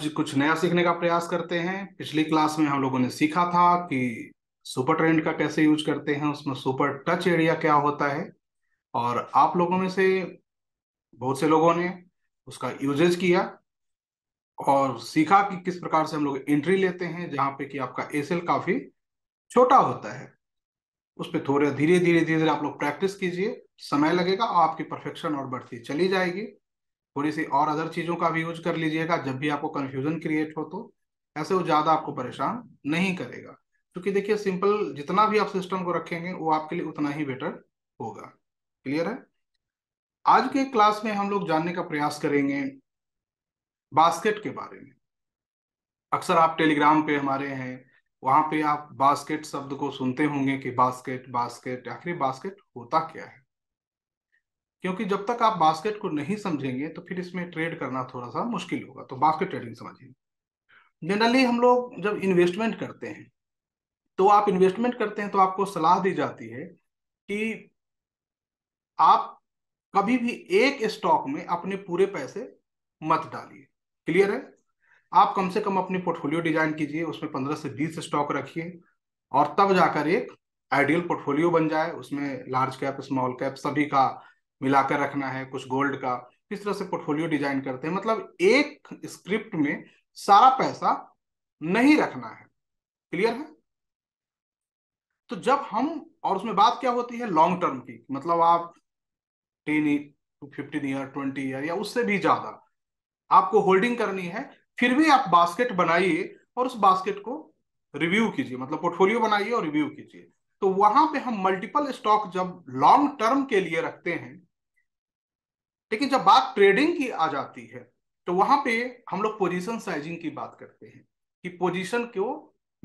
आज कुछ नया सीखने का प्रयास करते हैं पिछली क्लास में हम लोगों ने सीखा था कि सुपर ट्रेंड का कैसे यूज करते हैं उसमें सुपर टच एरिया क्या होता है और आप लोगों में से बहुत से लोगों ने उसका यूजेज किया और सीखा कि किस प्रकार से हम लोग एंट्री लेते हैं जहाँ पे कि आपका एसएल काफी छोटा होता है उस पर थोड़े धीरे धीरे धीरे धीरे आप लोग प्रैक्टिस कीजिए समय लगेगा आपकी परफेक्शन और बढ़ती चली जाएगी थोड़ी सी और अदर चीज़ों का भी यूज कर लीजिएगा जब भी आपको कन्फ्यूजन क्रिएट हो तो ऐसे वो ज़्यादा आपको परेशान नहीं करेगा क्योंकि देखिए सिंपल जितना भी आप सिस्टम को रखेंगे वो आपके लिए उतना ही बेटर होगा क्लियर है आज के क्लास में हम लोग जानने का प्रयास करेंगे बास्केट के बारे में अक्सर आप टेलीग्राम पे हमारे हैं वहां पे आप बास्केट शब्द को सुनते होंगे कि बास्केट बास्केट आखिर बास्केट होता क्या है क्योंकि जब तक आप बास्केट को नहीं समझेंगे तो फिर इसमें ट्रेड करना थोड़ा सा मुश्किल होगा तो बास्केट ट्रेडिंग समझिए जनरली हम लोग जब इन्वेस्टमेंट करते हैं तो आप इन्वेस्टमेंट करते हैं तो आपको सलाह दी जाती है कि आप कभी भी एक स्टॉक में अपने पूरे पैसे मत डालिए क्लियर है आप कम से कम अपनी पोर्टफोलियो डिजाइन कीजिए उसमें पंद्रह से बीस स्टॉक रखिए और तब जाकर एक आइडियल पोर्टफोलियो बन जाए उसमें लार्ज कैप स्मॉल कैप सभी का मिलाकर रखना है कुछ गोल्ड का किस तरह से पोर्टफोलियो डिजाइन करते हैं मतलब एक स्क्रिप्ट में सारा पैसा नहीं रखना है क्लियर है तो जब हम और उसमें बात क्या होती है लॉन्ग टर्म की मतलब आप ten fifteen year twenty year या उससे भी ज्यादा आपको होल्डिंग करनी है फिर भी आप बास्केट बनाइए और उस बास्केट को रिव्यू कीजिए मतलब पोर्टफोलियो बनाइए और रिव्यू कीजिए तो वहां पे हम मल्टीपल स्टॉक जब लॉन्ग टर्म के लिए रखते हैं लेकिन जब बात ट्रेडिंग की आ जाती है तो वहां पे हम लोग पोजीशन साइजिंग की बात करते हैं कि पोजीशन को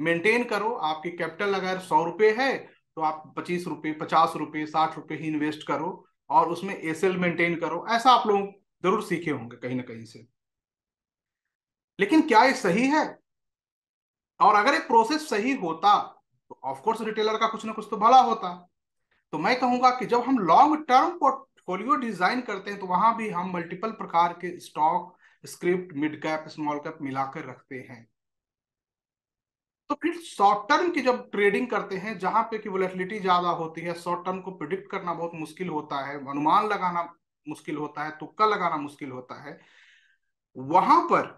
मेंटेन करो आपके कैपिटल अगर सौ रुपए है तो आप पच्चीस रुपए पचास रुपए साठ रुपए ही इन्वेस्ट करो और उसमें एस मेंटेन करो ऐसा आप लोग जरूर सीखे होंगे कहीं ना कहीं से लेकिन क्या ये सही है और अगर एक प्रोसेस सही होता तो ऑफकोर्स रिटेलर का कुछ ना कुछ तो भला होता तो मैं कहूंगा कि जब हम लॉन्ग टर्म पोर्टफोलियो डिजाइन करते हैं तो वहां भी हम मल्टीपल प्रकार के stock script mid cap small cap मिलाकर रखते हैं तो फिर शॉर्ट टर्म की जब ट्रेडिंग करते हैं जहां पे कि वोलेटिलिटी ज्यादा होती है शॉर्ट टर्म को प्रिडिक्ट करना बहुत मुश्किल होता है अनुमान लगाना मुश्किल होता है तुक्का लगाना मुश्किल होता है वहां पर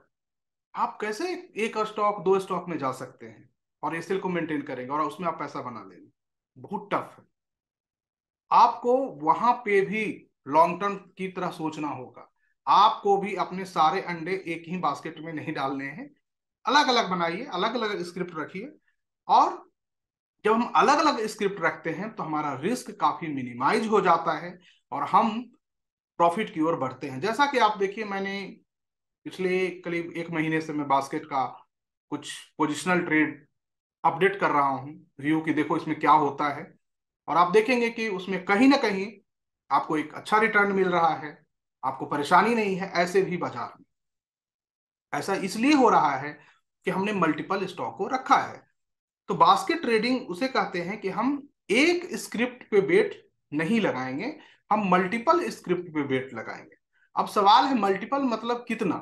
आप कैसे एक स्टॉक दो स्टॉक में जा सकते हैं और एसएल को मेंटेन करेंगे और उसमें आप पैसा बना लेंगे बहुत टफ है आपको वहां पे भी लॉन्ग टर्म की तरह सोचना होगा आपको भी अपने सारे अंडे एक ही बास्केट में नहीं डालने हैं अलग अलग बनाइए अलग अलग स्क्रिप्ट रखिए और जब हम अलग अलग स्क्रिप्ट रखते हैं तो हमारा रिस्क काफी मिनिमाइज हो जाता है और हम प्रॉफिट की ओर बढ़ते हैं जैसा कि आप देखिए मैंने पिछले करीब एक महीने से मैं बास्केट का कुछ पोजिशनल ट्रेड अपडेट कर रहा हूं व्यू की देखो इसमें क्या होता है और आप देखेंगे कि उसमें कहीं ना कहीं आपको एक अच्छा रिटर्न मिल रहा है आपको परेशानी नहीं है ऐसे भी बाजार में ऐसा इसलिए हो रहा है कि हमने मल्टीपल स्टॉक को रखा है तो बास्केट ट्रेडिंग उसे कहते हैं कि हम एक स्क्रिप्ट पे बेट नहीं लगाएंगे हम मल्टीपल स्क्रिप्ट पे बेट लगाएंगे अब सवाल है मल्टीपल मतलब कितना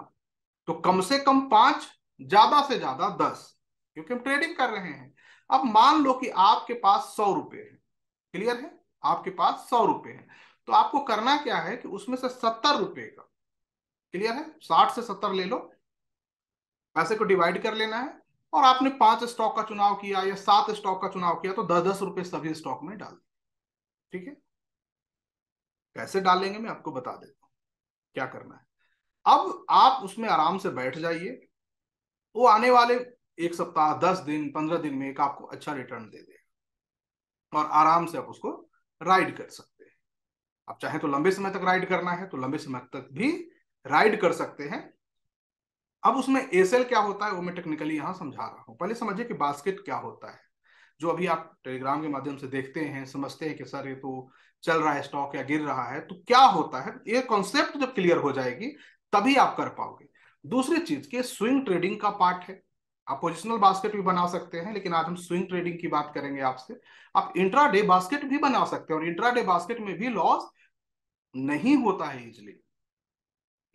तो कम से कम पांच ज्यादा से ज्यादा दस क्योंकि हम ट्रेडिंग कर रहे हैं अब मान लो कि आपके पास सौ रुपए है क्लियर है आपके पास सौ रुपए है तो आपको करना क्या है कि उसमें से सत्तर रुपए का क्लियर है साठ से सत्तर ले लो पैसे को डिवाइड कर लेना है और आपने पांच स्टॉक का चुनाव किया या सात स्टॉक का चुनाव किया तो दस दस रुपए सभी स्टॉक में डाल ठीक है कैसे डालेंगे मैं आपको बता देता हूं क्या करना है अब आप उसमें आराम से बैठ जाइए वो आने वाले एक सप्ताह दस दिन पंद्रह दिन में एक आपको अच्छा रिटर्न दे देगा और आराम से आप उसको राइड कर सकते हैं आप चाहे तो लंबे समय तक राइड करना है तो लंबे समय तक भी राइड कर सकते हैं अब उसमें एसएल क्या होता है वो मैं टेक्निकली यहां समझा रहा हूं पहले समझिए कि बास्केट क्या होता है जो अभी आप टेलीग्राम के माध्यम से देखते हैं समझते हैं कि सर ये तो चल रहा है स्टॉक या गिर रहा है तो क्या होता है ये कॉन्सेप्ट जब क्लियर हो जाएगी तभी आप कर पाओगे दूसरी चीज के स्विंग ट्रेडिंग का पार्ट है आप पोजिशनल बास्केट भी बना सकते हैं लेकिन आज हम स्विंग ट्रेडिंग की बात करेंगे आपसे आप इंट्रा डे बास्केट भी बना सकते हैं और इंट्रा डे बास्केट में भी लॉस नहीं होता है इजिली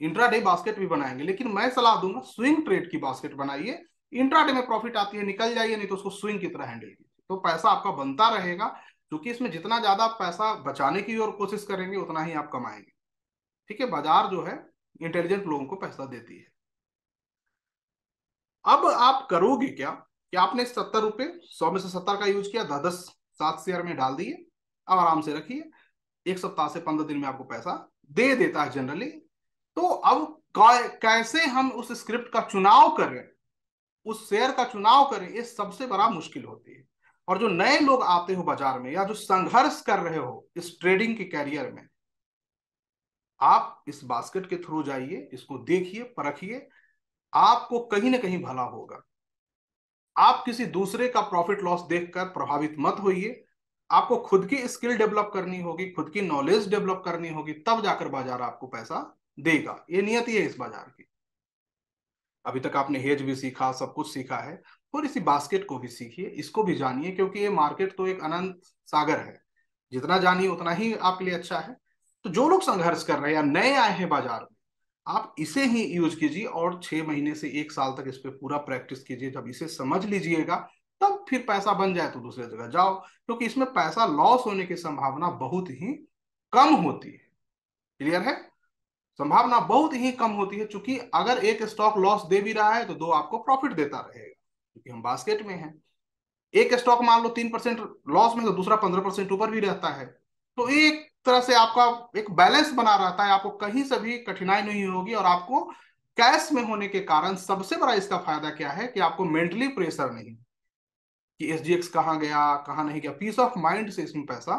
इंट्रा डे बास्केट भी बनाएंगे लेकिन मैं सलाह दूंगा स्विंग ट्रेड की बास्केट बनाइए इंट्रा डे में प्रॉफिट आती है निकल जाइए नहीं तो उसको स्विंग की तरह हैंडल कीजिए तो पैसा आपका बनता रहेगा क्योंकि इसमें जितना ज्यादा पैसा बचाने की और कोशिश करेंगे उतना ही आप कमाएंगे ठीक है बाजार जो है इंटेलिजेंट लोगों को पैसा देती है अब आप करोगे क्या कि आपने सत्तर रुपए सौ में से सत्तर का यूज किया दस सात शेयर में डाल दिए अब आराम से रखिए एक सप्ताह से पंद्रह दिन में आपको पैसा दे देता है जनरली तो अब कैसे हम उस स्क्रिप्ट का चुनाव करें उस शेयर का चुनाव करें ये सबसे बड़ा मुश्किल होती है और जो नए लोग आते हो बाजार में या जो संघर्ष कर रहे हो इस ट्रेडिंग के कैरियर में आप इस बास्केट के थ्रू जाइए इसको देखिए परखिए आपको कहीं ना कहीं भला होगा आप किसी दूसरे का प्रॉफिट लॉस देखकर प्रभावित मत होइए आपको खुद की स्किल डेवलप करनी होगी खुद की नॉलेज डेवलप करनी होगी तब जाकर बाजार आपको पैसा देगा ये नियत ही है इस बाजार की अभी तक आपने हेज भी सीखा सब कुछ सीखा है और इसी बास्केट को भी सीखिए इसको भी जानिए क्योंकि ये मार्केट तो एक अनंत सागर है जितना जानिए उतना ही आपके लिए अच्छा है तो जो लोग संघर्ष कर रहे हैं या नए आए हैं बाजार में आप इसे ही यूज कीजिए और छह महीने से एक साल तक इस पर पूरा प्रैक्टिस कीजिए जब इसे समझ लीजिएगा तब फिर पैसा बन जाए तो दूसरे जगह जाओ क्योंकि इसमें पैसा लॉस होने की संभावना बहुत ही कम होती है क्लियर है संभावना बहुत ही कम होती है क्योंकि अगर एक स्टॉक लॉस दे भी रहा है तो दो आपको प्रॉफिट देता रहेगा क्योंकि हम बास्केट में हैं एक स्टॉक मान लो तीन परसेंट लॉस में तो दूसरा पंद्रह परसेंट ऊपर भी रहता है तो एक तरह से आपका एक बैलेंस बना रहता है आपको कहीं से भी कठिनाई नहीं होगी और आपको कैश में होने के कारण सबसे बड़ा इसका फायदा क्या है कि आपको मेंटली प्रेशर नहीं कि एस जी एक्स कहाँ गया कहाँ नहीं गया पीस ऑफ माइंड से इसमें पैसा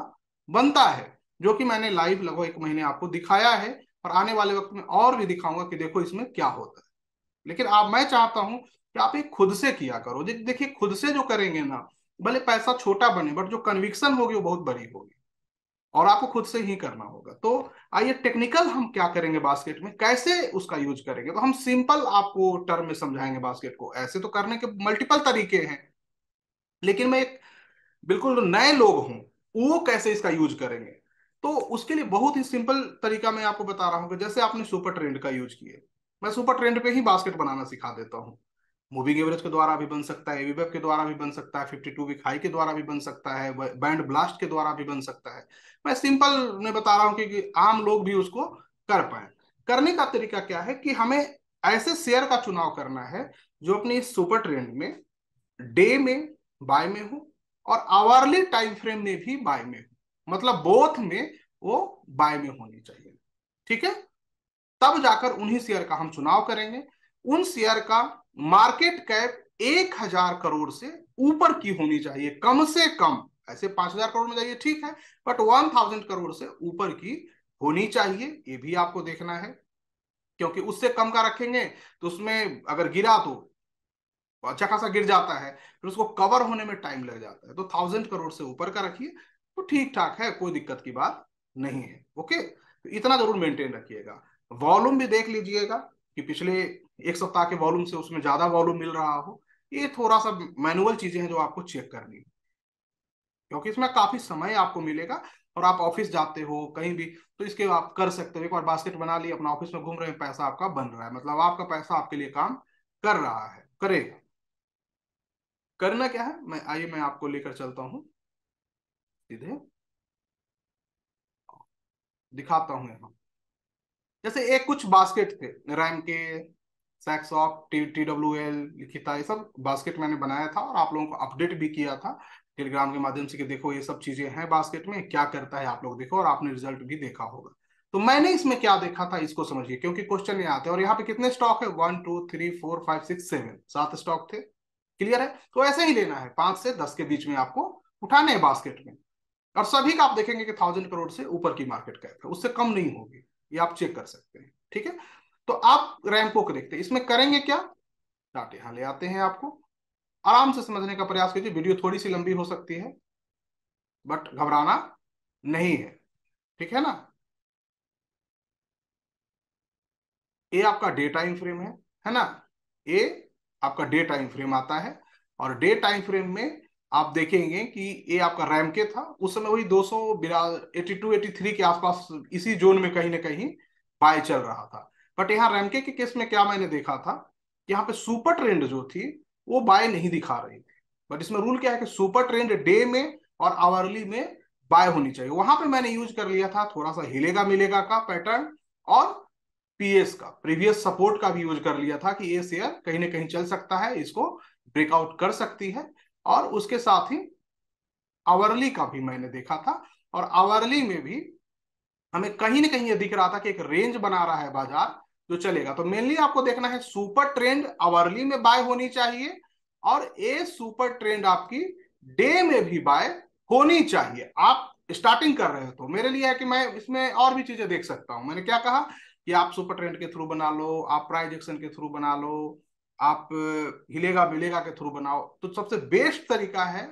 बनता है जो कि मैंने लाइव लगभग एक महीने आपको दिखाया है और आने वाले वक्त में और भी दिखाऊंगा कि देखो इसमें क्या होता है लेकिन आप मैं चाहता हूं कि आप एक खुद से किया करो देखिए खुद से जो करेंगे ना भले पैसा छोटा बने बट जो कन्विक्सन होगी वो बहुत बड़ी होगी और आपको खुद से ही करना होगा तो आइए टेक्निकल हम क्या करेंगे बास्केट में कैसे उसका यूज करेंगे तो हम सिंपल आपको टर्म में समझाएंगे बास्केट को ऐसे तो करने के मल्टीपल तरीके हैं लेकिन मैं एक बिल्कुल नए लोग हूं वो कैसे इसका यूज करेंगे तो उसके लिए बहुत ही सिंपल तरीका मैं आपको बता रहा हूँ जैसे आपने सुपर ट्रेंड का यूज किए मैं सुपर ट्रेंड पे ही बास्केट बनाना सिखा देता हूँ मूविंग एवरेज के द्वारा भी बन सकता है एवीबेफ के द्वारा भी बन सकता है फिफ्टी टू वीक हाई के द्वारा भी बन सकता है बैंड ब्लास्ट के द्वारा भी बन सकता है मैं सिंपल में बता रहा हूँ कि आम लोग भी उसको कर पाए करने का तरीका क्या है कि हमें ऐसे शेयर का चुनाव करना है जो अपनी सुपर ट्रेंड में डे में बाय में हो और आवरली टाइम फ्रेम में भी बाय में हो मतलब बोथ में वो बाय में होनी चाहिए ठीक है तब जाकर उन्हीं शेयर का हम चुनाव करेंगे उन शेयर का मार्केट कैप एक हजार करोड़ से ऊपर की होनी चाहिए कम से कम ऐसे पांच हजार करोड़ में जाइए ठीक है बट वन थाउजेंड करोड़ से ऊपर की होनी चाहिए ये भी आपको देखना है क्योंकि उससे कम का रखेंगे तो उसमें अगर गिरा तो अच्छा खासा गिर जाता है फिर उसको कवर होने में टाइम लग जाता है तो थाउजेंड करोड़ से ऊपर का रखिए तो ठीक ठाक है कोई दिक्कत की बात नहीं है ओके तो इतना जरूर मेंटेन रखिएगा वॉल्यूम भी देख लीजिएगा कि पिछले एक सप्ताह के वॉल्यूम से उसमें ज्यादा वॉल्यूम मिल रहा हो ये थोड़ा सा मैनुअल चीजें हैं जो आपको चेक करनी है क्योंकि इसमें काफी समय आपको मिलेगा और आप ऑफिस जाते हो कहीं भी तो इसके आप कर सकते हो एक बार बास्केट बना लिए अपना ऑफिस में घूम रहे हैं पैसा आपका बन रहा है मतलब आपका पैसा आपके लिए काम कर रहा है करेगा करना क्या है मैं आइए मैं आपको लेकर चलता हूं सीधे दिखाता हूं यहां जैसे एक कुछ बास्केट थे रैम के सैक्स ऑफ टी टी डब्ल्यू एल था ये सब बास्केट मैंने बनाया था और आप लोगों को अपडेट भी किया था टेलीग्राम के माध्यम से कि देखो ये सब चीजें हैं बास्केट में क्या करता है आप लोग देखो और आपने रिजल्ट भी देखा होगा तो मैंने इसमें क्या देखा था इसको समझिए क्योंकि क्वेश्चन ये आते हैं और यहाँ पे कितने स्टॉक है one two three four five six seven सात स्टॉक थे क्लियर है तो ऐसे ही लेना है पांच से दस के बीच में आपको उठाने हैं बास्केट में और सभी का आप देखेंगे कि थाउजेंड करोड़ से ऊपर की मार्केट कैप है उससे कम नहीं होगी ये आप चेक कर सकते हैं ठीक है तो आप रैम को देखते हैं इसमें करेंगे क्या डाट यहां ले आते हैं आपको आराम से समझने का प्रयास कीजिए वीडियो थोड़ी सी लंबी हो सकती है बट घबराना नहीं है ठीक है ना ये आपका डे टाइम फ्रेम है है ना ये आपका डे टाइम फ्रेम आता है और डे टाइम फ्रेम में आप देखेंगे कि ये आपका रैम के था उस समय वही दो सौ एटी टू एटी थ्री के आसपास इसी जोन में कहीं ना कहीं बाय चल रहा था बट यहाँ रेमके के केस में क्या मैंने देखा था यहाँ पे सुपर ट्रेंड जो थी वो बाय नहीं दिखा रही थी बट इसमें रूल क्या है कि सुपर ट्रेंड डे में और आवरली में बाय होनी चाहिए वहां पे मैंने यूज कर लिया था थोड़ा सा हिलेगा मिलेगा का पैटर्न और पीएस का प्रीवियस सपोर्ट का भी यूज कर लिया था कि ये शेयर कहीं ना कहीं चल सकता है इसको ब्रेकआउट कर सकती है और उसके साथ ही आवरली का भी मैंने देखा था और आवरली में भी हमें कहीं ना कहीं ये दिख रहा था कि एक रेंज बना रहा है बाजार जो चलेगा तो मेनली आपको देखना है सुपर ट्रेंड आवरली में बाय होनी चाहिए और ए सुपर ट्रेंड आपकी डे में भी बाय होनी चाहिए आप स्टार्टिंग कर रहे हो तो मेरे लिए है कि मैं इसमें और भी चीजें देख सकता हूं मैंने क्या कहा कि आप सुपर ट्रेंड के थ्रू बना लो आप प्राइज एक्शन के थ्रू बना लो आप हिलेगा मिलेगा के थ्रू बनाओ तो सबसे बेस्ट तरीका है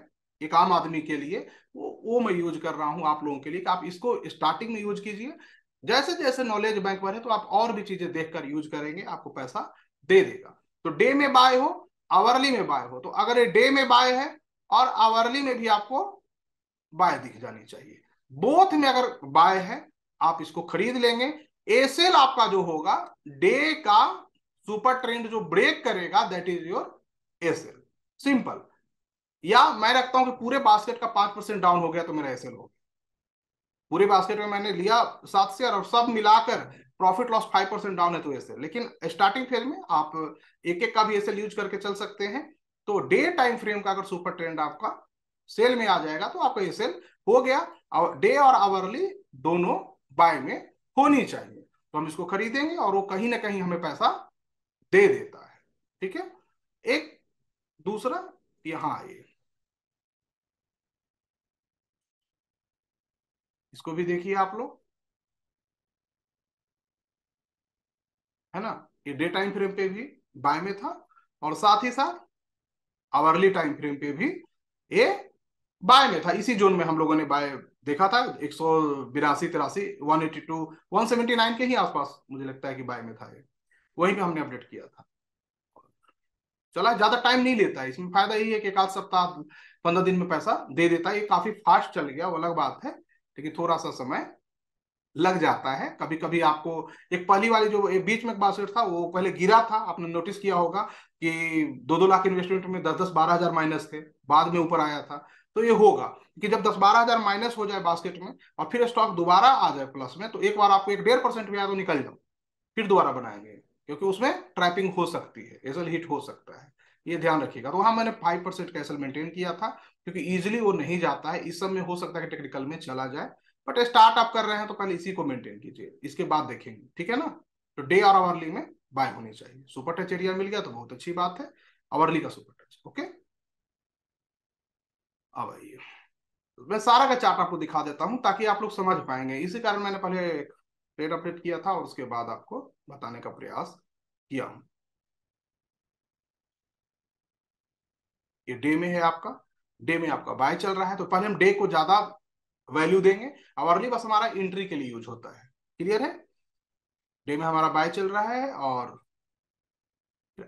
एक आम आदमी के लिए वो वो मैं यूज कर रहा हूं आप लोगों के लिए कि आप इसको स्टार्टिंग में यूज कीजिए जैसे जैसे नॉलेज बैंक बने तो आप और भी चीजें देखकर यूज करेंगे आपको पैसा दे देगा तो डे में बाय हो आवरली में बाय हो तो अगर ये डे में बाय है और आवरली में भी आपको बाय दिख जानी चाहिए बोथ में अगर बाय है आप इसको खरीद लेंगे एसेल आपका जो होगा डे का सुपर ट्रेंड जो ब्रेक करेगा दैट इज योर एसेल सिंपल या मैं रखता हूं कि पूरे बास्केट का पांच परसेंट डाउन हो गया तो मेरा एसेल हो गया पूरे बास्केट में मैंने लिया सात शेयर और सब मिलाकर profit loss five percent down है तो ऐसे लेकिन स्टार्टिंग फेज में आप एक एक का भी ऐसे यूज करके चल सकते हैं तो डे टाइम फ्रेम का अगर सुपर ट्रेंड आपका सेल में आ जाएगा तो आपका ये सेल हो गया और डे और आवरली दोनों बाय में होनी चाहिए तो हम इसको खरीदेंगे और वो कहीं ना कहीं हमें पैसा दे देता है ठीक है एक दूसरा यहाँ आइए इसको भी देखिए आप लोग है ना ये डे टाइम फ्रेम पे भी बाय में था और साथ ही साथ आवरली टाइम फ्रेम पे भी ये बाय में था इसी जोन में हम लोगों ने बाय देखा था एक सौ बिरासी तिरासी one eighty two one seventy nine के ही आसपास मुझे लगता है कि बाय में था ये वहीं पे हमने अपडेट किया था चला ज्यादा टाइम नहीं लेता है इसमें फायदा यही है कि एक आध सप्ताह पंद्रह दिन में पैसा दे देता है ये काफी फास्ट चल गया वो अलग बात है लेकिन थोड़ा सा समय लग जाता है कभी कभी आपको एक पहली वाली जो बीच में बासठ था वो पहले गिरा था आपने नोटिस किया होगा कि दो दो लाख इन्वेस्टमेंट में दस दस बारह हजार माइनस थे बाद में ऊपर आया था तो ये होगा कि जब दस बारह हजार माइनस हो जाए बास्केट में और फिर स्टॉक दोबारा आ जाए प्लस में तो एक बार आपको एक डेढ़ परसेंट में आया तो निकल जाओ फिर दोबारा बनाएंगे क्योंकि उसमें ट्रैपिंग हो सकती है एजल हिट हो सकता है ये ध्यान रखिएगा तो वहां मैंने फाइव परसेंट कैसल मेंटेन किया था क्योंकि इजिली वो नहीं जाता है इस समय हो सकता है टेक्निकल में चला जाए बट स्टार्टअप कर रहे हैं तो पहले इसी को मेंटेन कीजिए इसके बाद देखेंगे ठीक है ना तो डे और अवरली में बाय होनी चाहिए सुपर टच एरिया मिल गया तो बहुत अच्छी बात है अवरली का सुपर टच ओके अब आइए तो मैं सारा का चार्ट आपको दिखा देता हूं ताकि आप लोग समझ पाएंगे इसी कारण मैंने पहले ट्रेड अपडेट किया था और उसके बाद आपको बताने का प्रयास किया हूं ये डे में है आपका डे में आपका बाय चल रहा है तो पहले हम डे को ज्यादा वैल्यू देंगे आवरली बस हमारा एंट्री के लिए यूज होता है क्लियर है डे में हमारा बाय चल रहा है और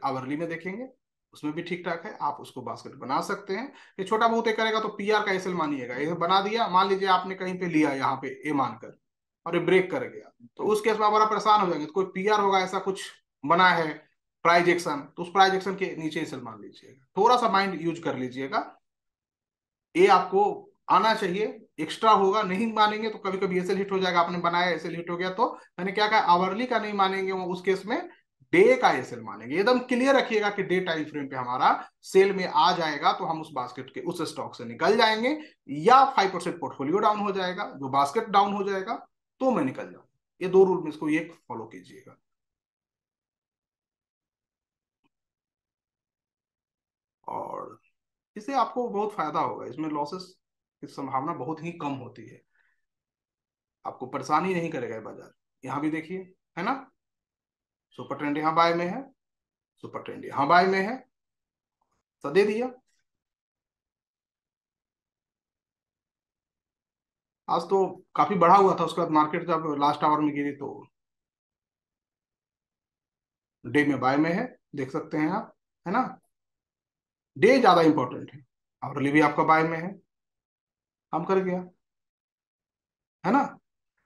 आवरली में देखेंगे उसमें भी ठीक ठाक है आप उसको बास्केट बना सकते हैं ये छोटा बहुत करेगा तो पी का एस मानिएगा ये बना दिया मान लीजिए आपने कहीं पे लिया यहाँ पे ए मानकर और ये ब्रेक कर गया तो उसके केस में हमारा परेशान हो जाएंगे तो कोई पी होगा ऐसा कुछ बना है प्राइजेक्शन तो उस प्राइजेक्शन के नीचे सेल मान लीजिएगा थोड़ा सा माइंड यूज कर लीजिएगा ये आपको आना चाहिए एक्स्ट्रा होगा नहीं मानेंगे तो कभी कभी एसएल हिट हो जाएगा आपने बनाया एसएल हिट हो गया तो मैंने क्या कहा आवरली का नहीं मानेंगे उस केस में डे का एसएल मानेंगे एकदम क्लियर रखिएगा कि डे टाइम फ्रेम पे हमारा सेल में आ जाएगा तो हम उस बास्केट के उस स्टॉक से निकल जाएंगे या फाइव परसेंट पोर्टफोलियो डाउन हो जाएगा जो बास्केट डाउन हो जाएगा तो मैं निकल जाऊंगा ये दो रूल में इसको ये फॉलो कीजिएगा और इससे आपको बहुत फायदा होगा इसमें लॉसेस की संभावना बहुत ही कम होती है आपको परेशानी नहीं करेगा बाजार यहाँ भी देखिए है ना सुपर ट्रेंड यहाँ बाय में है सुपर ट्रेंड यहाँ बाय में है तो दे दिया आज तो काफी बढ़ा हुआ था उसके बाद मार्केट जब लास्ट आवर में गिरी तो डे में बाय में है देख सकते हैं आप है ना डे ज्यादा इंपॉर्टेंट है आवरली भी आपका बाय में है काम कर गया है ना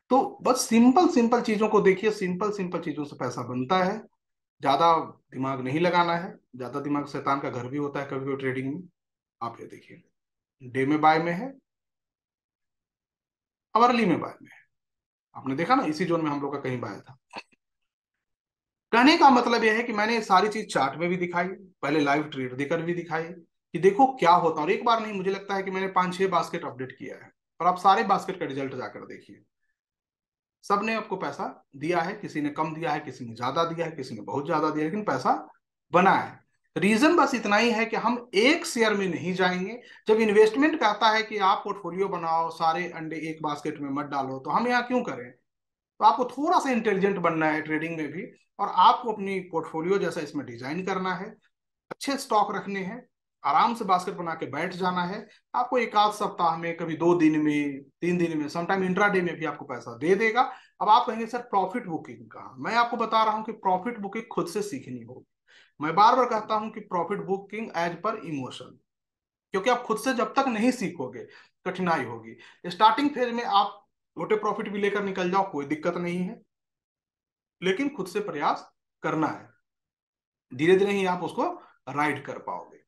तो बस सिंपल सिंपल चीजों को देखिए सिंपल सिंपल चीजों से पैसा बनता है ज्यादा दिमाग नहीं लगाना है ज्यादा दिमाग शैतान का घर भी होता है कभी कभी ट्रेडिंग में आप ये देखिए डे में बाय में है अवरली में बाय में है आपने देखा ना इसी जोन में हम लोग का कहीं बाय था कहने का मतलब यह है कि मैंने सारी चीज चार्ट में भी दिखाई पहले लाइव ट्रेड देकर भी दिखाई कि देखो क्या होता है और एक बार नहीं मुझे लगता है कि मैंने पांच छह बास्केट अपडेट किया है और आप सारे बास्केट का रिजल्ट जाकर देखिए सबने आपको पैसा दिया है किसी ने कम दिया है किसी ने ज्यादा दिया है किसी ने बहुत ज्यादा दिया है लेकिन पैसा बना है रीजन बस इतना ही है कि हम एक शेयर में नहीं जाएंगे जब इन्वेस्टमेंट कहता है कि आप पोर्टफोलियो बनाओ सारे अंडे एक बास्केट में मत डालो तो हम यहाँ क्यों करें तो आपको थोड़ा सा इंटेलिजेंट बनना है ट्रेडिंग में भी और आपको अपनी पोर्टफोलियो जैसा इसमें डिजाइन करना है अच्छे स्टॉक रखने हैं आराम से बास्केट बना के बैठ जाना है आपको एक आध सप्ताह में कभी दो दिन में तीन दिन में समटाइम इंट्रा डे में भी आपको पैसा दे देगा अब आप कहेंगे सर प्रॉफिट बुकिंग का मैं आपको बता रहा हूं कि प्रॉफिट बुकिंग खुद से सीखनी होगी मैं बार बार कहता हूं कि profit booking as per emotion क्योंकि आप खुद से जब तक नहीं सीखोगे कठिनाई होगी स्टार्टिंग फेज में आप छोटे प्रॉफिट भी लेकर निकल जाओ कोई दिक्कत नहीं है लेकिन खुद से प्रयास करना है धीरे धीरे ही आप उसको राइड कर पाओगे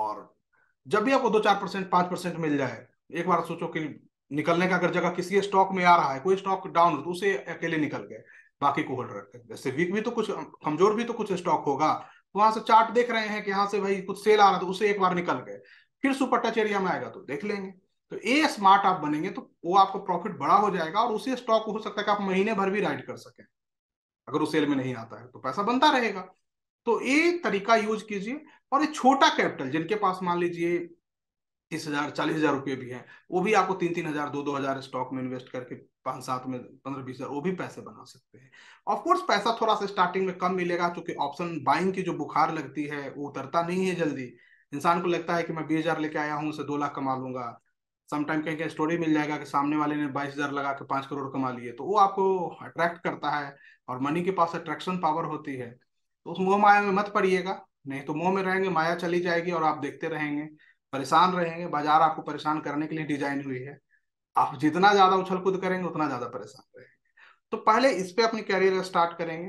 और जब भी आपको दो चार परसेंट पांच परसेंट मिल जाए एक बार सोचो कि निकलने का अगर जगह किसी स्टॉक में आ रहा है कोई स्टॉक डाउन हो तो उसे अकेले निकल गए बाकी को होल्ड रखते हैं जैसे वीक भी तो कुछ कमजोर भी तो कुछ स्टॉक होगा तो वहां से चार्ट देख रहे हैं कि यहाँ से भाई कुछ सेल आ रहा था तो उसे एक बार निकल गए फिर सुपर टच एरिया में आएगा तो देख लेंगे तो ए स्मार्ट आप बनेंगे तो वो आपका प्रॉफिट बड़ा हो जाएगा और उसी स्टॉक को हो सकता है कि आप महीने भर भी राइड कर सकें अगर वो सेल में नहीं आता है तो पैसा बनता रहेगा तो ये तरीका यूज कीजिए और ये छोटा कैपिटल जिनके पास मान लीजिए तीस हजार चालीस हजार रुपये भी है वो भी आपको तीन तीन हजार दो दो हजार स्टॉक में इन्वेस्ट करके पांच सात में पंद्रह बीस हजार वो भी पैसे बना सकते हैं ऑफकोर्स पैसा थोड़ा सा स्टार्टिंग में कम मिलेगा क्योंकि ऑप्शन बाइंग की जो बुखार लगती है वो उतरता नहीं है जल्दी इंसान को लगता है कि मैं बीस हजार लेके आया हूँ उसे दो लाख कमा लूंगा समटाइम कहीं कहीं स्टोरी मिल जाएगा कि सामने वाले ने बाईस हजार लगा के पांच करोड़ कमा लिए तो वो आपको अट्रैक्ट करता है और मनी के पास अट्रैक्शन पावर होती है तो उस मोह माया में मत पड़िएगा नहीं तो मोह में रहेंगे माया चली जाएगी और आप देखते रहेंगे परेशान रहेंगे बाजार आपको परेशान करने के लिए डिजाइन हुई है आप जितना ज्यादा उछल कूद करेंगे उतना ज्यादा परेशान रहेंगे तो पहले इस पे अपनी करियर स्टार्ट करेंगे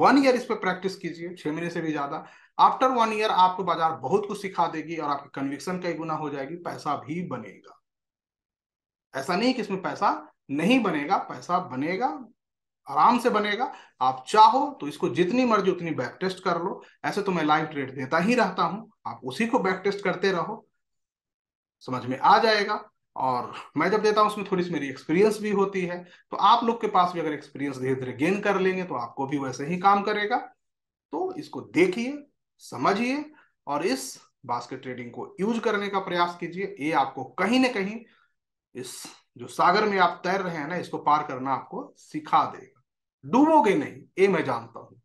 वन ईयर इस पे प्रैक्टिस कीजिए छह महीने से भी ज्यादा आफ्टर वन ईयर आपको बाजार बहुत कुछ सिखा देगी और आपकी कन्विक्सन कई गुना हो जाएगी पैसा भी बनेगा ऐसा नहीं कि इसमें पैसा नहीं बनेगा पैसा बनेगा आराम से बनेगा आप चाहो तो इसको जितनी मर्जी उतनी बैक टेस्ट कर लो ऐसे तो मैं लाइव ट्रेड देता ही रहता हूं आप उसी को बैक टेस्ट करते रहो समझ में आ जाएगा और मैं जब देता हूं उसमें थोड़ी सी मेरी एक्सपीरियंस भी होती है तो आप लोग के पास भी अगर एक्सपीरियंस धीरे धीरे गेन कर लेंगे तो आपको भी वैसे ही काम करेगा तो इसको देखिए समझिए और इस बास्केट ट्रेडिंग को यूज करने का प्रयास कीजिए ये आपको कहीं ना कहीं इस जो सागर में आप तैर रहे हैं ना इसको पार करना आपको सिखा देगा डूबोगे नहीं ये मैं जानता हूं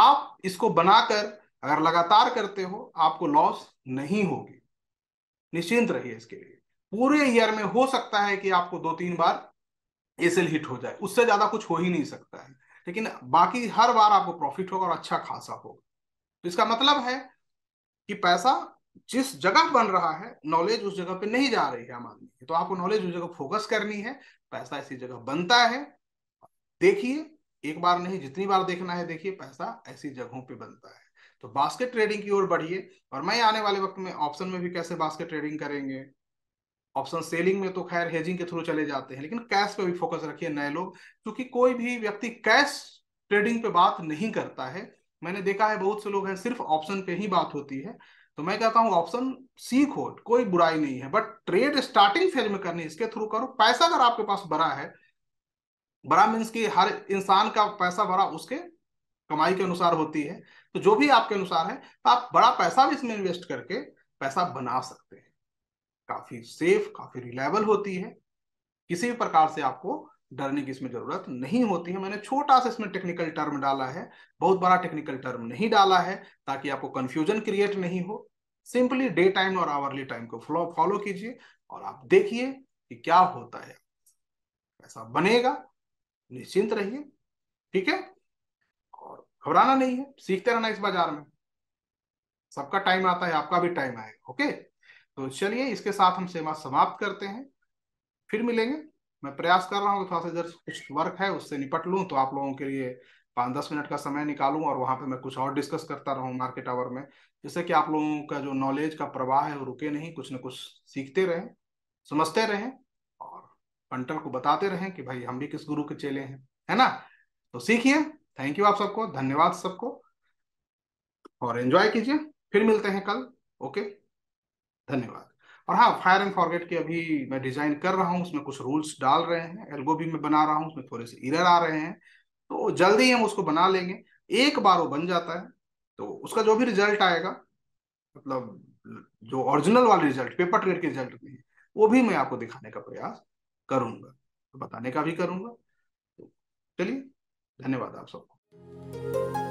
आप इसको बनाकर अगर लगातार करते हो आपको लॉस नहीं होगी निश्चिंत रहिए इसके लिए पूरे ईयर में हो सकता है कि आपको दो तीन बार एसेल हिट हो जाए उससे ज्यादा कुछ हो ही नहीं सकता है लेकिन बाकी हर बार आपको प्रॉफिट होगा और अच्छा खासा होगा तो इसका मतलब है कि पैसा जिस जगह बन रहा है नॉलेज उस जगह पे नहीं जा रही है हमारी तो आपको नॉलेज उस जगह फोकस करनी है पैसा इसी जगह बनता है देखिए एक बार नहीं जितनी बार देखना है देखिए पैसा ऐसी जगहों पे बनता है तो बास्केट ट्रेडिंग की ओर बढ़िए और मैं आने वाले वक्त में ऑप्शन में भी कैसे बास्केट ट्रेडिंग करेंगे ऑप्शन सेलिंग में तो खैर हेजिंग के थ्रू चले जाते हैं लेकिन कैश पे भी फोकस रखिए नए लोग क्योंकि कोई भी व्यक्ति कैश ट्रेडिंग पे बात नहीं करता है मैंने देखा है बहुत से लोग हैं सिर्फ ऑप्शन पे ही बात होती है तो मैं कहता हूं ऑप्शन सीखो कोई बुराई नहीं है बट ट्रेड स्टार्टिंग फेज में करनी इसके थ्रू करो पैसा अगर आपके पास बड़ा है बड़ा मीन्स की हर इंसान का पैसा बड़ा उसके कमाई के अनुसार होती है तो जो भी आपके अनुसार है तो आप बड़ा पैसा भी इसमें इन्वेस्ट करके पैसा बना सकते हैं काफी सेफ काफी रिलायबल होती है किसी भी प्रकार से आपको डरने की इसमें जरूरत नहीं होती है मैंने छोटा सा इसमें टेक्निकल टर्म डाला है बहुत बड़ा टेक्निकल टर्म नहीं डाला है ताकि आपको कंफ्यूजन क्रिएट नहीं हो सिंपली डे टाइम और आवरली टाइम को फॉलो कीजिए और आप देखिए कि क्या होता है पैसा बनेगा निश्चिंत रहिए ठीक है और घबराना नहीं है सीखते रहना इस बाजार में सबका टाइम आता है आपका भी टाइम आएगा ओके तो चलिए इसके साथ हम सेवा समाप्त करते हैं फिर मिलेंगे मैं प्रयास कर रहा हूँ थोड़ा सा इधर कुछ वर्क है उससे निपट लूँ तो आप लोगों के लिए पाँच दस मिनट का समय निकालू और वहां पर मैं कुछ और डिस्कस करता रहूँ मार्केट आवर में जिससे कि आप लोगों का जो नॉलेज का प्रवाह है वो रुके नहीं कुछ ना कुछ सीखते रहें समझते रहें अंटल को बताते रहें कि भाई हम भी किस गुरु के चेले हैं है ना तो सीखिए थैंक यू आप सबको धन्यवाद सबको और एंजॉय कीजिए फिर मिलते हैं कल ओके धन्यवाद और हाँ फायर एंड फॉरगेट की अभी मैं डिजाइन कर रहा हूँ उसमें कुछ रूल्स डाल रहे हैं एल्गो भी मैं बना रहा हूँ उसमें थोड़े से इरर आ रहे हैं तो जल्दी हम उसको बना लेंगे एक बार वो बन जाता है तो उसका जो भी रिजल्ट आएगा मतलब जो ओरिजिनल वाले रिजल्ट पेपर ट्रेड के रिजल्ट नहीं वो भी मैं आपको दिखाने का प्रयास करूंगा तो बताने का भी करूंगा तो चलिए धन्यवाद आप सबको